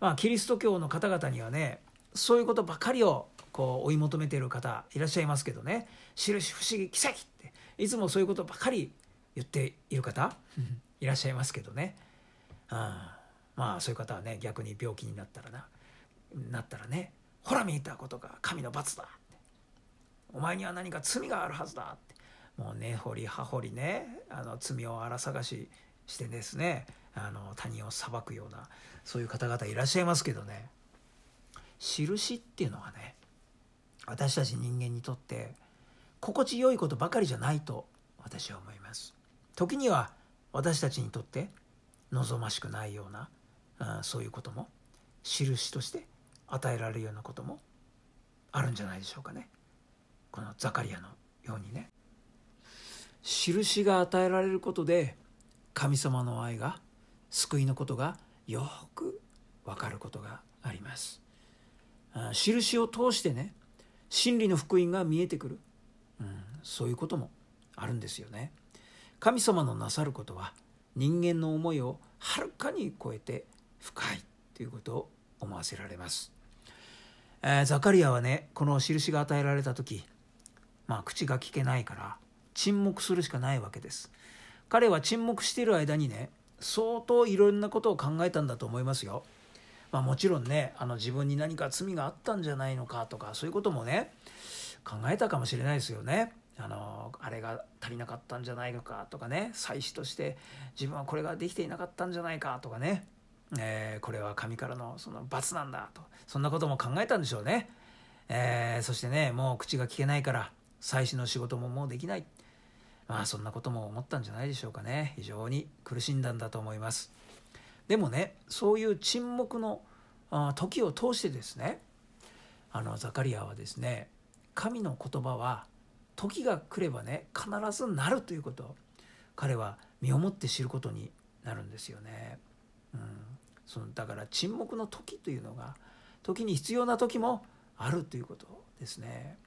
まあキリスト教の方々にはねそういうことばかりをこう追い求めている方いらっしゃいますけどね「印不思議奇跡」っていつもそういうことばかり言っている方 いらっしゃいますけどね、うん、まあそういう方はね逆に病気になったらななったらね「ほら見えたことが神の罰だ」って「お前には何か罪があるはずだ」ってもう根、掘り葉掘りねあの罪を荒探ししてですねあの他人を裁くようなそういう方々いらっしゃいますけどね印っていうのはね私たち人間にとって心地よいことばかりじゃないと私は思います時には私たちにとって望ましくないようなそういうことも印として与えられるようなこともあるんじゃないでしょうかねこのザカリアのようにね印が与えられることで神様の愛が救いのことがよくわかることがあります印を通してね真理の福音が見えてくる、うん、そういうこともあるんですよね。神様のなさることは人間の思いをはるかに超えて深いということを思わせられます。えー、ザカリアはねこの印が与えられた時、まあ、口が聞けないから沈黙するしかないわけです。彼は沈黙している間にね相当いろんなことを考えたんだと思いますよ。まあ、もちろんねあの自分に何か罪があったんじゃないのかとかそういうこともね考えたかもしれないですよね。あのあれが足りなかったんじゃないのかとかね祭祀として自分はこれができていなかったんじゃないかとかね、えー、これは神からのその罰なんだとそんなことも考えたんでしょうね、えー、そしてねもう口が聞けないから祭祀の仕事ももうできないまあそんなことも思ったんじゃないでしょうかね非常に苦しんだんだと思います。でもねそういう沈黙の時を通してですねあのザカリアはですね神の言葉は時が来ればね必ずなるということ彼は身をもって知ることになるんですよね。うん、そのだから沈黙の時というのが時に必要な時もあるということですね。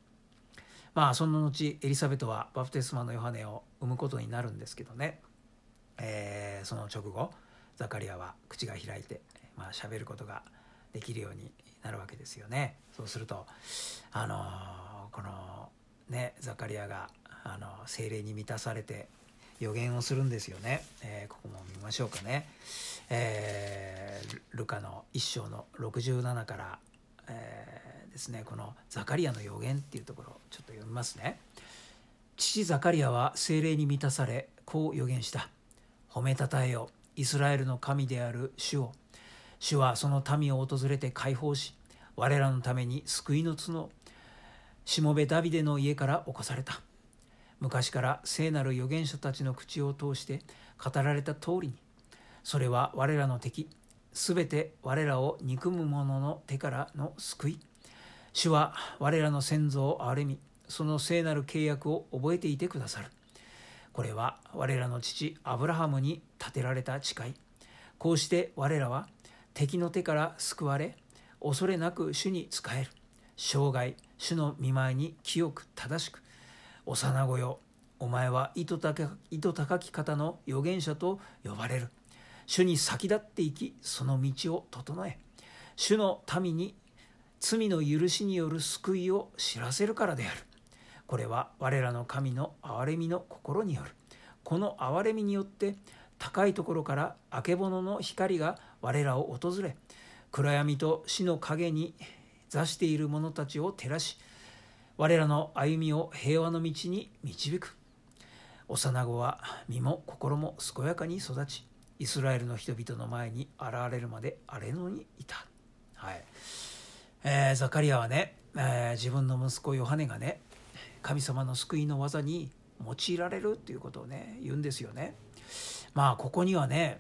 まあその後エリザベトはバプテスマのヨハネを産むことになるんですけどね、えー、その直後ザカリアは口が開いて、まあ、喋ることができるようになるわけですよね。そうすると、あのー、このねザカリアが、あの精霊に満たされて予言をするんですよね。えー、ここも見ましょうかね。えルカの1章の67から、えですねこのザカリアの予言っていうところちょっと読みますね。父ザカリアは精霊に満たされこう予言した。褒めたたえよイスラエルの神である主を主はその民を訪れて解放し我らのために救いの角しもべダビデの家から起こされた昔から聖なる預言者たちの口を通して語られた通りにそれは我らの敵すべて我らを憎む者の手からの救い主は我らの先祖を憐れみその聖なる契約を覚えていてくださるこれは我らの父アブラハムに建てられた誓いこうして我らは敵の手から救われ恐れなく主に仕える生涯主の見舞いに清く正しく幼子よお前は糸高き方の預言者と呼ばれる主に先立っていきその道を整え主の民に罪の許しによる救いを知らせるからであるこれは我らの神の憐れみの心によるこの憐れみによって高いところから曙けぼのの光が我らを訪れ暗闇と死の影に座している者たちを照らし我らの歩みを平和の道に導く幼子は身も心も健やかに育ちイスラエルの人々の前に現れるまで荒れ野にいた、はいえー、ザカリアはね、えー、自分の息子ヨハネがね神様の救いの技に用いられるということをね言うんですよね。まあここにはね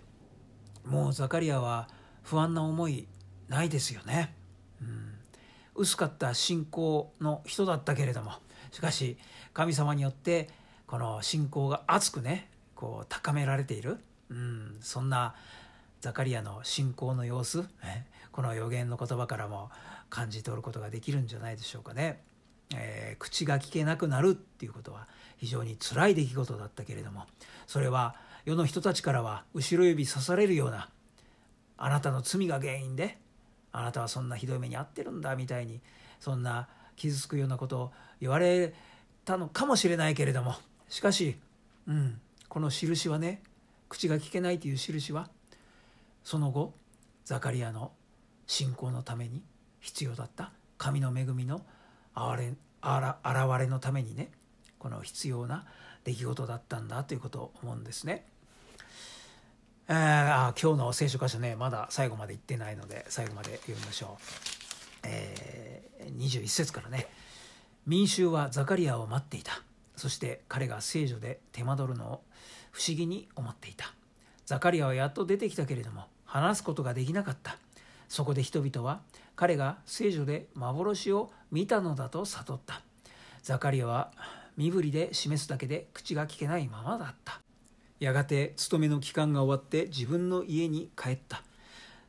もうザカリアは不安な思いないですよね。うん、薄かった信仰の人だったけれどもしかし神様によってこの信仰が熱くねこう高められている、うん、そんなザカリアの信仰の様子この予言の言葉からも感じ取ることができるんじゃないでしょうかね。えー、口が聞けなくなるっていうことは非常に辛い出来事だったけれどもそれは世の人たちからは後ろ指刺されるようなあなたの罪が原因であなたはそんなひどい目に遭ってるんだみたいにそんな傷つくようなことを言われたのかもしれないけれどもしかし、うん、この印はね口が聞けないという印はその後ザカリアの信仰のために必要だった神の恵みのあれ現れのためにねこの必要な出来事だったんだということを思うんですね。えー、あ今日の聖書箇所ねまだ最後まで行ってないので最後まで読みましょう。えー、21節からね「民衆はザカリアを待っていた」そして彼が聖女で手間取るのを不思議に思っていたザカリアはやっと出てきたけれども話すことができなかったそこで人々は彼が聖女で幻を見たのだと悟ったザカリアは身振りで示すだけで口が聞けないままだったやがて勤めの期間が終わって自分の家に帰った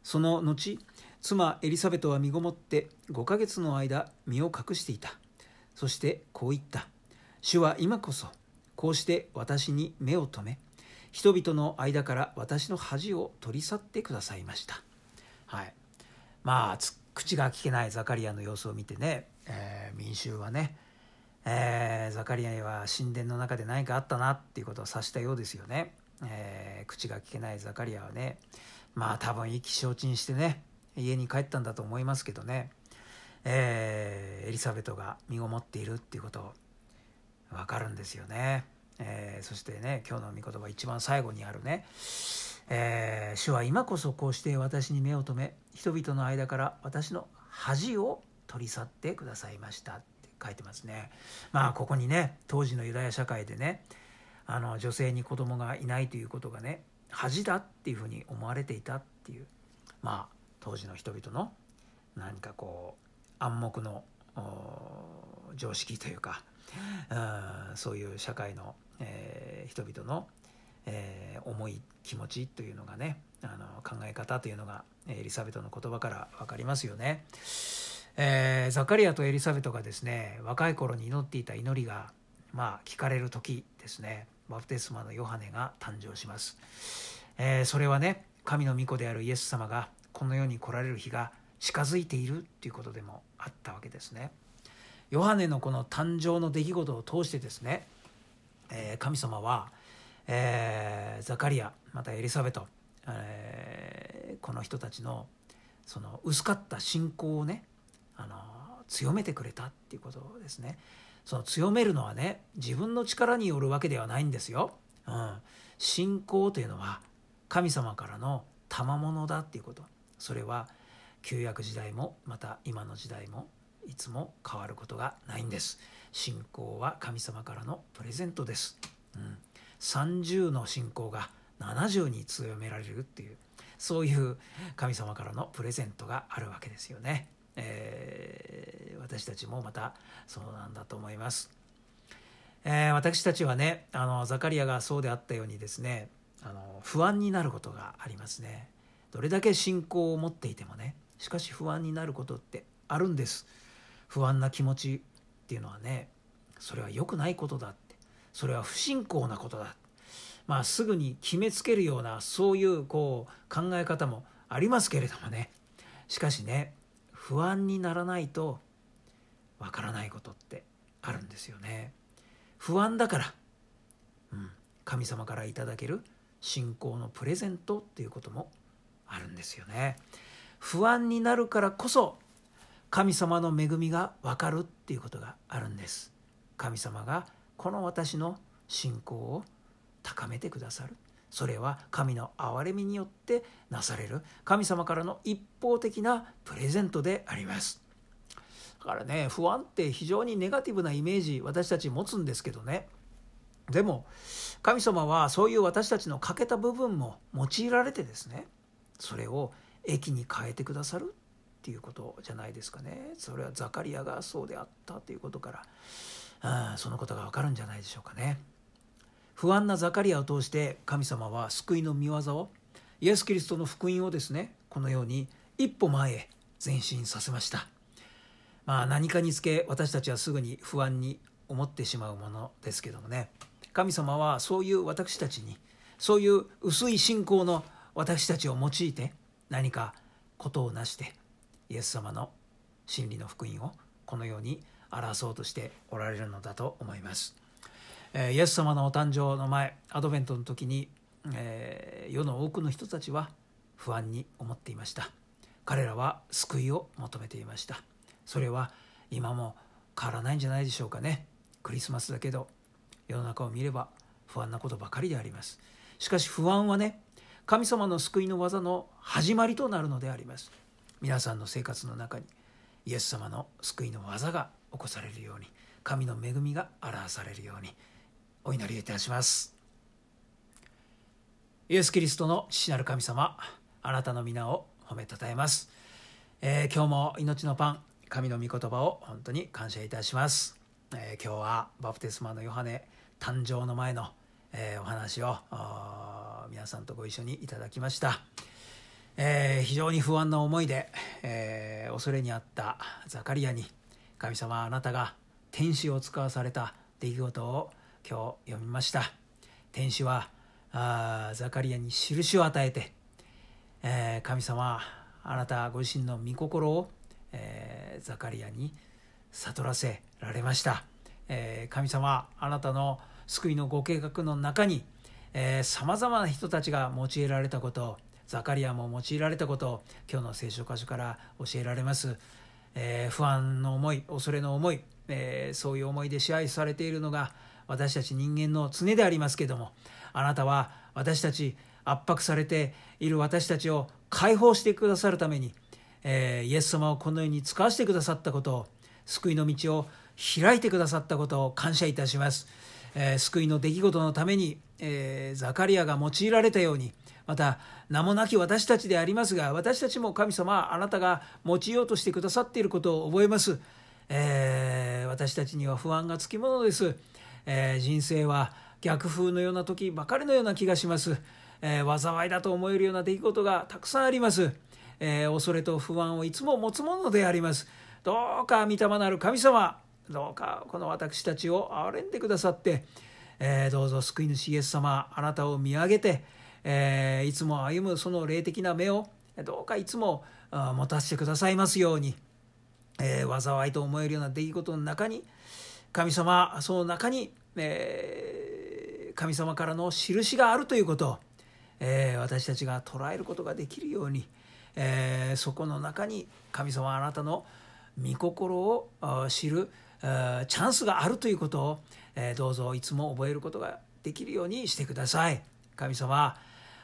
その後妻エリサベトは身ごもって5ヶ月の間身を隠していたそしてこう言った主は今こそこうして私に目を留め人々の間から私の恥を取り去ってくださいましたはいまあ突っ口が聞けないザカリアの様子を見てね、えー、民衆はね、えー、ザカリアは神殿の中で何かあったなっていうことを察したようですよね、えー、口が聞けないザカリアはねまあ多分意気消沈してね家に帰ったんだと思いますけどね、えー、エリザベトが身ごもっているっていうこと分かるんですよね、えそしてね今日の御言葉一番最後にあるねえー、主は今こそこうして私に目を留め人々の間から私の恥を取り去ってくださいました」って書いてますね。まあここにね当時のユダヤ社会でねあの女性に子供がいないということがね恥だっていうふうに思われていたっていうまあ当時の人々の何かこう暗黙の常識というか、うん、そういう社会の、えー、人々のえー、思い気持ちというのがねあの考え方というのがエリザベトの言葉から分かりますよね。えー、ザカリアとエリザベトがですね若い頃に祈っていた祈りが、まあ、聞かれる時ですねバプテスマのヨハネが誕生します、えー、それはね神の御子であるイエス様がこの世に来られる日が近づいているということでもあったわけですね。ヨハネのこの誕生の出来事を通してですね、えー、神様はえー、ザカリアまたエリザベト、えー、この人たちのその薄かった信仰をねあの強めてくれたっていうことですね。その強めるのはね自分の力によるわけではないんですよ。うん、信仰というのは神様からの賜物だっていうことそれは旧約時代もまた今の時代もいつも変わることがないんです。信仰は神様からのプレゼントです。うん30の信仰が70に強められるっていうそういう神様からのプレゼントがあるわけですよね。えー、私たちもまたそうなんだと思います。えー、私たちはねあのザカリアがそうであったようにですねあの不安になることがありますね。どれだけ信仰を持っていてもねしかし不安になることってあるんです。不安な気持ちっていうのはねそれは良くないことだそれは不信仰なことだ、まあ、すぐに決めつけるようなそういうこう考え方もありますけれどもねしかしね不安にならないとわからないことってあるんですよね不安だから、うん、神様からいただける信仰のプレゼントっていうこともあるんですよね不安になるからこそ神様の恵みがわかるっていうことがあるんです神様がこの私の信仰を高めてくださるそれは神の憐れみによってなされる神様からの一方的なプレゼントでありますだからね不安って非常にネガティブなイメージ私たち持つんですけどねでも神様はそういう私たちの欠けた部分も用いられてですねそれを益に変えてくださるっていうことじゃないですかねそれはザカリアがそうであったということからそのことがわかるんじゃないでしょうかね不安なザカリアを通して神様は救いの御業をイエス・キリストの福音をですねこのように一歩前へ前進させましたまあ何かにつけ私たちはすぐに不安に思ってしまうものですけどもね神様はそういう私たちにそういう薄い信仰の私たちを用いて何かことを成してイエス様の真理の福音をこのように争うとしておられるのだと思います。イエス様のお誕生の前アドベントの時に、えー、世の多くの人たちは不安に思っていました彼らは救いを求めていましたそれは今も変わらないんじゃないでしょうかねクリスマスだけど世の中を見れば不安なことばかりでありますしかし不安はね神様の救いの技の始まりとなるのであります皆さんの生活の中にイエス様の救いの技が起こされるように神の恵みが表されるようにお祈りいたしますイエス・キリストの父なる神様あなたの皆を褒めたたえます、えー、今日も命のパン神の御言葉を本当に感謝いたします、えー、今日はバプテスマのヨハネ誕生の前の、えー、お話を皆さんとご一緒にいただきました、え非常に不安な思いで、え恐れにあったザカリアに神様はあなたが天使を使わされた出来事を今日読みました天使はあザカリアに印を与えて、えー、神様あなたご自身の御心を、えー、ザカリアに悟らせられました、えー、神様あなたの救いのご計画の中にさまざまな人たちが用いられたことザカリアも用いられたことを今日の聖書箇所から教えられますえー、不安の思い恐れの思い、えー、そういう思いで支配されているのが私たち人間の常でありますけどもあなたは私たち圧迫されている私たちを解放してくださるために、えー、イエス様をこの世に使わせてくださったことを救いの道を開いてくださったことを感謝いたします。えー、救いの出来事のために、えー、ザカリアが用いられたようにまた名もなき私たちでありますが私たちも神様あなたが用いようとしてくださっていることを覚えます、えー、私たちには不安がつきものです、え人生は逆風のような時ばかりのような気がします、え災いだと思えるような出来事がたくさんあります、え恐れと不安をいつも持つものでありますどうか御霊なる神様どうかこの私たちを憐れんでくださって、えー、どうぞ救い主イエス様あなたを見上げて、えー、いつも歩むその霊的な目をどうかいつも持たせてくださいますように、えー、災いと思えるような出来事の中に神様その中に、えー、神様からの印があるということを、えー、私たちが捉えることができるように、えそこの中に神様あなたの御心を知るチャンスがあるということを、どうぞいつも覚えることができるようにしてください。神様、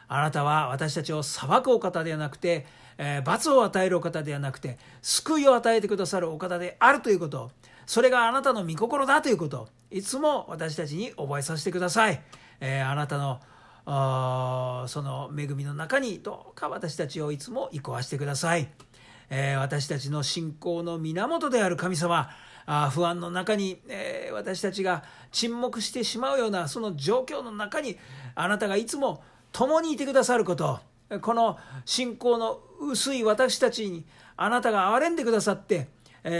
あなたは私たちを裁くお方ではなくて、罰を与えるお方ではなくて、救いを与えてくださるお方であるということ、それがあなたの御心だということ、いつも私たちに覚えさせてください。あなたのその恵みの中にどうか私たちをいつも憩わしてください。私たちの信仰の源である神様、あ不安の中に、えー、私たちが沈黙してしまうようなその状況の中にあなたがいつも共にいてくださることこの信仰の薄い私たちにあなたが憐れんでくださって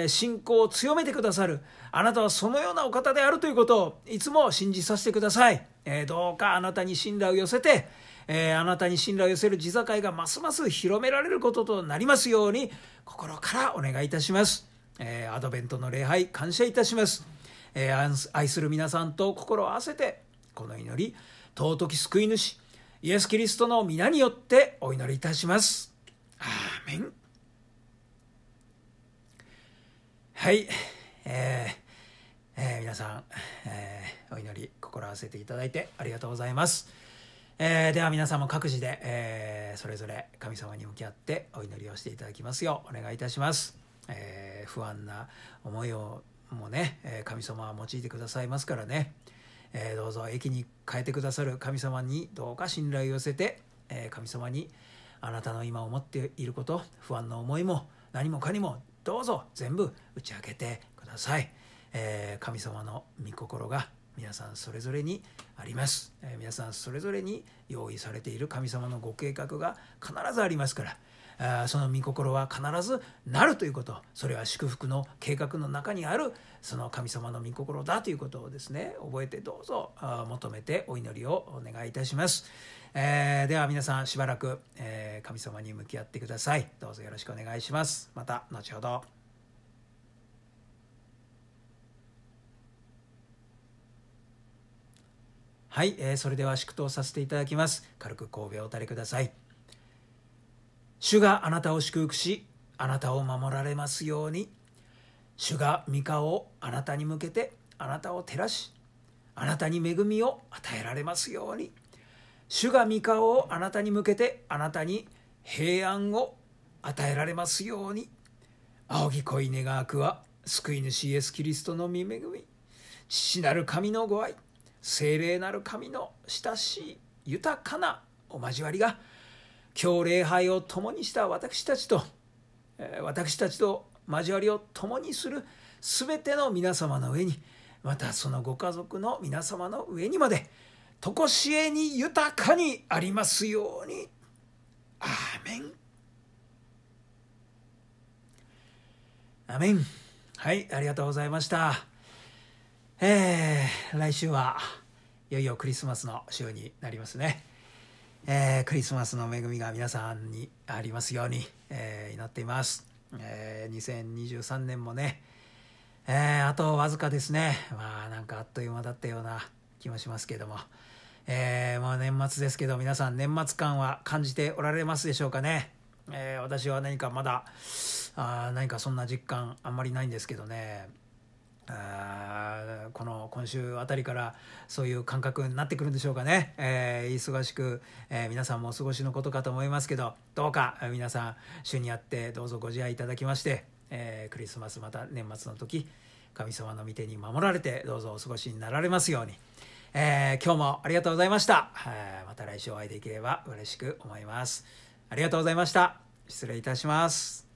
信仰を強めてくださるあなたはそのようなお方であるということをいつも信じさせてください、えどうかあなたに信頼を寄せて、えあなたに信頼を寄せる地境がますます広められることとなりますように心からお願いいたしますえー、アドベントの礼拝感謝いたします、えー、愛する皆さんと心を合わせてこの祈り尊き救い主イエス・キリストの皆によってお祈りいたしますアーメンはいえーえー、皆さん、えー、お祈り心合わせていただいてありがとうございます、えー、では皆さんも各自で、えそれぞれ神様に向き合ってお祈りをしていただきますようお願いいたしますえー、不安な思いをもね、え神様は用いてくださいますからね、えー、どうぞ駅に変えてくださる神様にどうか信頼を寄せて、え神様にあなたの今思っていること不安な思いも何もかにもどうぞ全部打ち明けてください、えー、神様の御心が皆さんそれぞれにあります、えー、皆さんそれぞれに用意されている神様のご計画が必ずありますからその御心は必ずなるということそれは祝福の計画の中にあるその神様の御心だということをですね覚えてどうぞ求めてお祈りをお願いいたします、えー、では皆さんしばらく、え神様に向き合ってくださいどうぞよろしくお願いしますまた後ほどはい、えー、それでは祝祷させていただきます。軽く神戸をお垂れください。主があなたを祝福し、あなたを守られますように。主が御顔をあなたに向けて、あなたを照らし、あなたに恵みを与えられますように。主が御顔をあなたに向けて、あなたに平安を与えられますように。仰ぎ恋願わくは、救い主イエス・キリストの御恵み、父なる神のご愛、聖霊なる神の親しい豊かなお交わりが、今日礼拝を共にした私たちと私たちと交わりを共にする全ての皆様の上にまたそのご家族の皆様の上にまで常しえに豊かにありますように。アーメンアメンはいありがとうございましたえー、来週はいよいよクリスマスの週になりますね。えー、クリスマスの恵みが皆さんにありますように、えー、祈っています。えー、2023年もね、えー、あとわずかですね。まあなんかあっという間だったような気もしますけども。えー、まあ年末ですけど皆さん年末感は感じておられますでしょうかね。えー、私は何かまだ、あ何かそんな実感あんまりないんですけどね。あこの今週あたりからそういう感覚になってくるんでしょうかね、えー、忙しく、えー、皆さんもお過ごしのことかと思いますけどどうか皆さん週にあってどうぞご自愛いただきまして、えー、クリスマスまた年末の時神様の御手に守られてどうぞお過ごしになられますように、え今日もありがとうございました、また来週お会いできれば嬉しく思いますありがとうございました失礼いたします